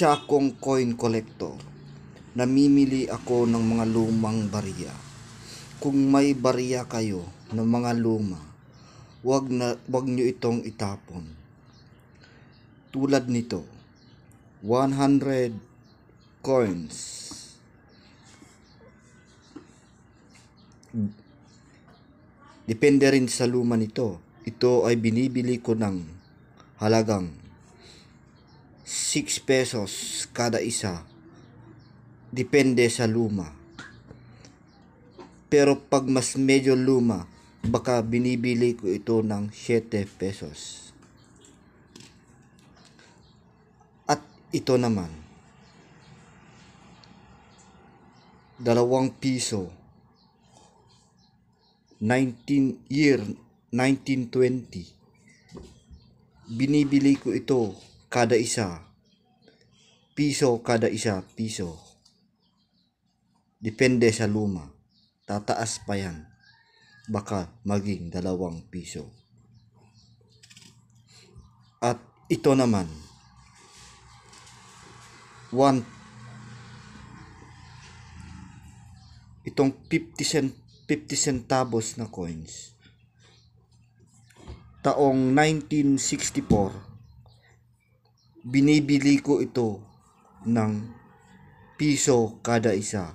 Isa akong coin collector. Namimili ako ng mga lumang barya. Kung may barya kayo ng mga luma, wag na wag niyo itong itapon. Tulad nito, 100 coins. Depende rin sa luma nito. Ito ay binibili ko ng halagang 6 pesos kada isa. Depende sa luma. Pero pag mas medyo luma, baka binibili ko ito ng 7 pesos. At ito naman. Dalawang piso. 19 year 1920 binibili ko ito kada isa. Piso kada isa, piso. Depende sa luma. Tataas pa yan. Baka maging dalawang piso. At ito naman. One. Itong 50 cent 50 centavos na coins. Taong 1964 binibili ko ito ng piso kada isa.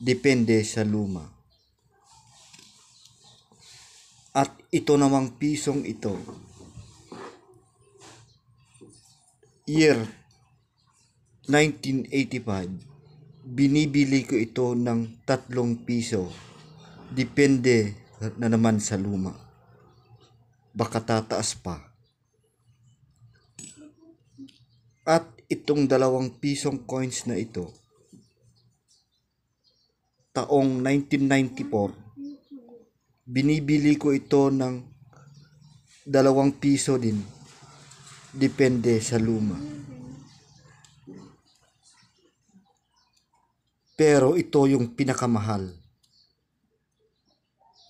Depende sa luma. At ito namang pisong ito. Year 1985. Binibili ko ito ng tatlong piso. Depende na naman sa luma. Baka tataas pa. At itong dalawang pisong coins na ito, taong 1994, binibili ko ito ng dalawang piso din. Depende sa luma. Pero ito yung pinakamahal.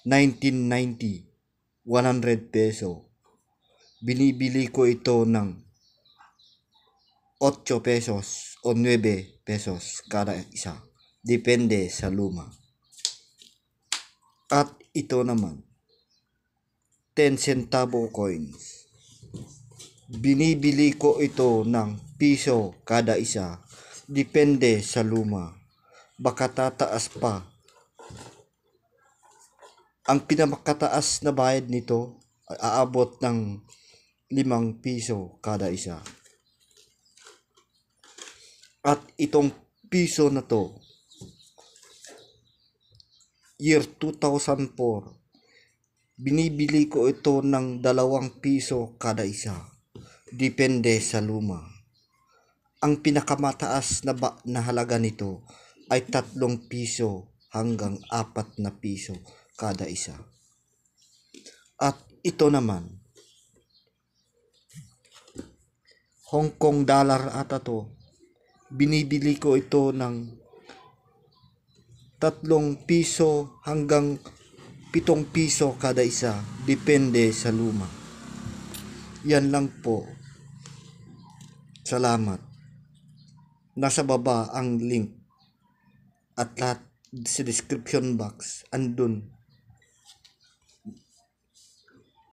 1990, 100 peso. Binibili ko ito ng 8 pesos o 9 pesos kada isa. Depende sa luma. At ito naman, 10 centavo coins. Binibili ko ito ng piso kada isa. Depende sa luma. Baka tataas pa. Ang pinamakataas na bayad nito ay aabot ng 5 piso kada isa. At itong piso na to, year 2004, binibili ko ito ng dalawang piso kada isa. Depende sa luma. Ang pinakamataas na, ba, na halaga nito ay tatlong piso hanggang apat na piso kada isa. At ito naman, Hong Kong dollar ata to, binibili ko ito ng tatlong piso hanggang pitong piso kada isa depende sa luma yan lang po salamat nasa baba ang link at lahat sa description box andun